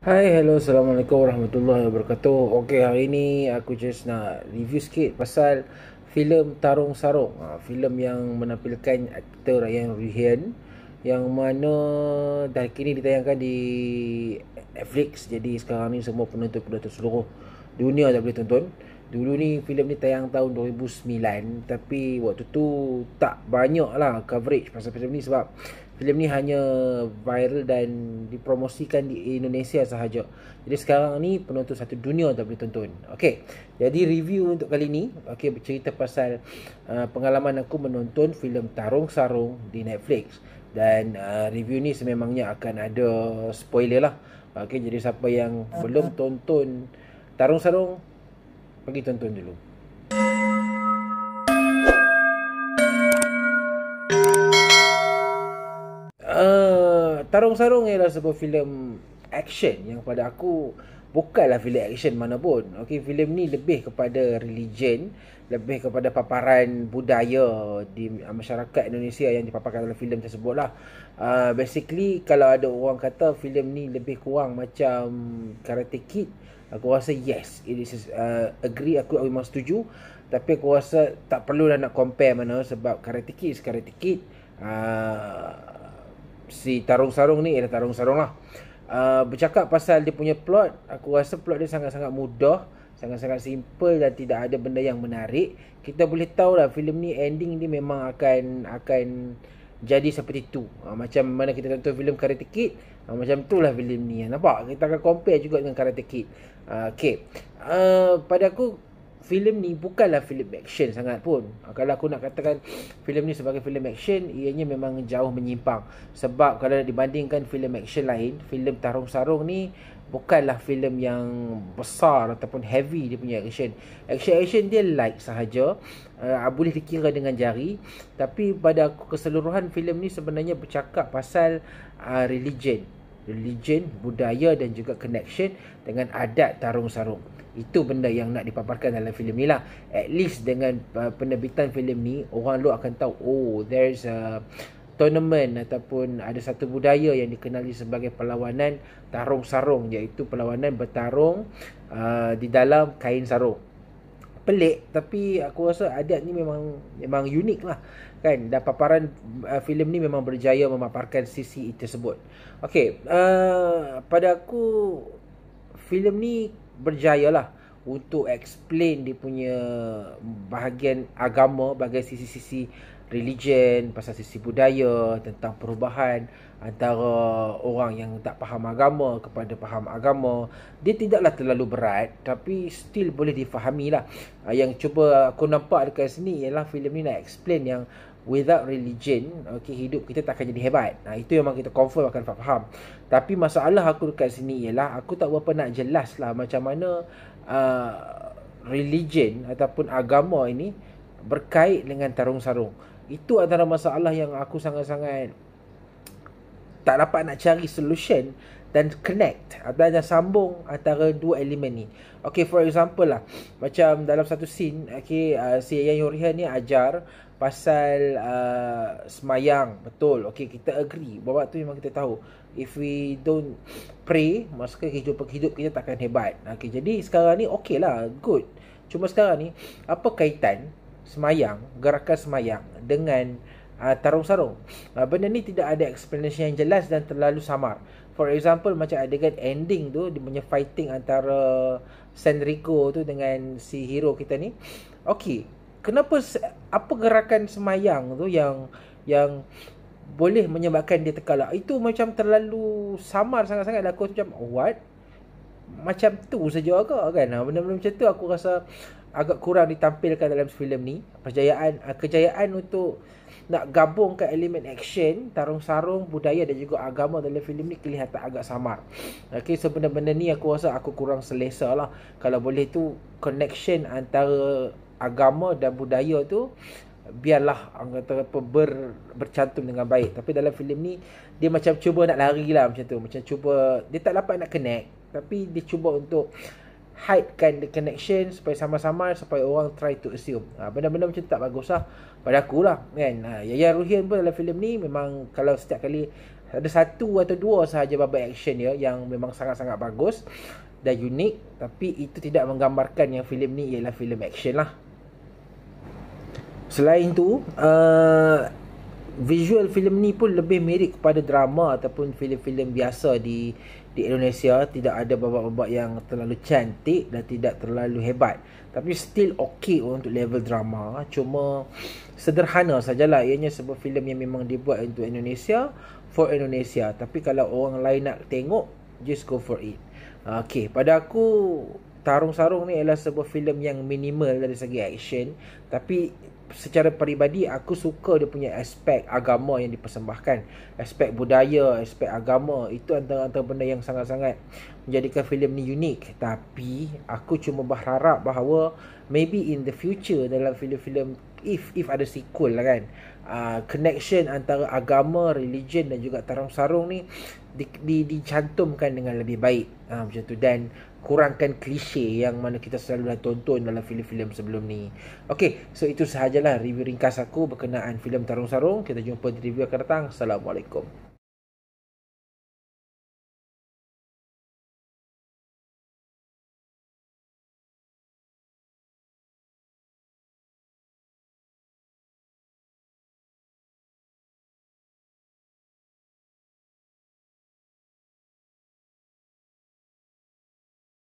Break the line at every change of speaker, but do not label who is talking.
Hai, hello, assalamualaikum warahmatullahi wabarakatuh. Okay, hari ni aku just nak review sikit pasal filem Tarung Sarung. Ha, filem yang menampilkan aktor Ryan Rehan yang mana dah kini ditayangkan di Netflix. Jadi sekarang ni semua penonton-penonton seluruh dunia dah boleh tonton. Dulu ni filem ni tayang tahun 2009 tapi waktu tu tak banyak lah coverage pasal filem ni sebab filem ni hanya viral dan dipromosikan di Indonesia sahaja. Jadi sekarang ni penonton satu dunia dah boleh tonton. Okey. Jadi review untuk kali ni okey bercerita pasal uh, pengalaman aku menonton filem Tarung Sarung di Netflix dan uh, review ni sememangnya akan ada spoiler lah. Okey jadi siapa yang belum tonton Tarung Sarung bagi tonton dulu. Uh, eh, Tarung Sarung ialah sebuah filem action yang pada aku bukanlah filem action mana pun. Okey, filem ni lebih kepada religion, lebih kepada paparan budaya di masyarakat Indonesia yang dipaparkan dalam filem tersebutlah. Uh, ah, basically kalau ada orang kata filem ni lebih kurang macam Karate Kid, aku rasa yes, it is uh, agree aku aku memang setuju. Tapi aku rasa tak perlulah nak compare mana sebab Karate Kid Karate Kid. Uh, si tarung sarung ni ialah tarung sarung lah. Ah, bercakap pasal dia punya plot, aku rasa plot dia sangat-sangat mudah, sangat-sangat simple dan tidak ada benda yang menarik. Kita boleh tahu lah filem ni ending ni memang akan akan jadi seperti tu. Ha, macam mana kita tonton filem Karate Kid, ha, macam itulah filem ni. Nampak? Kita akan compare juga dengan Karate Kid. Ha, okay. Uh, pada aku, filem ni bukanlah filem action sangat pun. Ah, kalau aku nak katakan filem ni sebagai filem action, ianya memang jauh menyimpang. Sebab kalau nak dibandingkan filem action lain, filem Tarung Sarung ni bukanlah filem yang besar ataupun heavy dia punya action. Action-action dia light sahaja, uh, boleh dikira dengan jari. Tapi pada keseluruhan filem ni sebenarnya bercakap pasal uh, religion religion, budaya dan juga connection dengan adat tarung sarung. Itu benda yang nak dipaparkan dalam filem ni lah. At least dengan uh, penerbitan filem ni, orang luar akan tahu, oh there's a tournament ataupun ada satu budaya yang dikenali sebagai perlawanan tarung sarung iaitu perlawanan bertarung uh, di dalam kain sarung pelik tapi aku rasa adat ni memang memang unik lah kan dan paparan uh, filem ni memang berjaya memaparkan sisi itu tersebut okey uh, pada aku filem ni berjaya lah untuk explain dia punya bahagian agama bagi sisi-sisi religion pasal sisi budaya tentang perubahan antara orang yang tak faham agama kepada faham agama dia tidaklah terlalu berat tapi still boleh difahami lah ah, yang cuba aku nampak dekat sini ialah filem ni nak explain yang without religion okay hidup kita takkan jadi hebat nah itu yang memang kita confirm akan faham tapi masalah aku dekat sini ialah aku tak berapa nak jelas lah macam mana uh, religion ataupun agama ini berkait dengan tarung sarung itu antara masalah yang aku sangat-sangat tak dapat nak cari solution dan connect atau yang sambung antara dua elemen ni. Okay, for example lah. Macam dalam satu scene, okay, uh, si Ayah Yuriha ni ajar pasal uh, semayang. Betul. Okay, kita agree. Bapak tu memang kita tahu. If we don't pray, maksudnya kehidupan hidup kita takkan hebat. Okay, jadi sekarang ni okay lah. Good. Cuma sekarang ni, apa kaitan semayang, gerakan semayang dengan uh, ha, tarung sarung. Uh, ha, benda ni tidak ada explanation yang jelas dan terlalu samar. For example macam adegan ending tu dia punya fighting antara Senrico tu dengan si hero kita ni. Okey, kenapa apa gerakan semayang tu yang yang boleh menyebabkan dia terkalah? Itu macam terlalu samar sangat-sangat aku macam what? Macam tu saja aku. kan. Ha, benda-benda macam tu aku rasa agak kurang ditampilkan dalam filem ni. Perjayaan kejayaan untuk nak gabungkan elemen action, tarung sarung, budaya dan juga agama dalam filem ni kelihatan agak samar. Okey, so benda-benda ni aku rasa aku kurang selesa lah. Kalau boleh tu connection antara agama dan budaya tu biarlah anggota ber, bercantum dengan baik. Tapi dalam filem ni dia macam cuba nak lari lah macam tu. Macam cuba dia tak dapat nak connect tapi dia cuba untuk hidekan the connection supaya sama-sama supaya orang try to assume. Ha, benda benar macam tu tak bagus lah pada aku lah kan. Ha, Yaya Ruhian pun dalam filem ni memang kalau setiap kali ada satu atau dua sahaja bab action dia yang memang sangat-sangat bagus dan unik tapi itu tidak menggambarkan yang filem ni ialah filem action lah. Selain tu, uh, visual filem ni pun lebih mirip kepada drama ataupun filem-filem biasa di di Indonesia tidak ada babak-babak yang terlalu cantik dan tidak terlalu hebat tapi still okey untuk level drama cuma sederhana sajalah ianya sebuah filem yang memang dibuat untuk Indonesia for Indonesia tapi kalau orang lain nak tengok just go for it okey pada aku Tarung Sarung ni adalah sebuah filem yang minimal dari segi action tapi secara peribadi aku suka dia punya aspek agama yang dipersembahkan aspek budaya aspek agama itu antara antara benda yang sangat-sangat menjadikan filem ni unik tapi aku cuma berharap bahawa maybe in the future dalam filem-filem if if ada sequel lah kan uh, connection antara agama religion dan juga tarung sarung ni di, di, dicantumkan dengan lebih baik uh, macam tu dan kurangkan klise yang mana kita selalu dah tonton dalam filem-filem sebelum ni. Okey, so itu sahajalah review ringkas aku berkenaan filem Tarung Sarung. Kita jumpa di review akan datang. Assalamualaikum.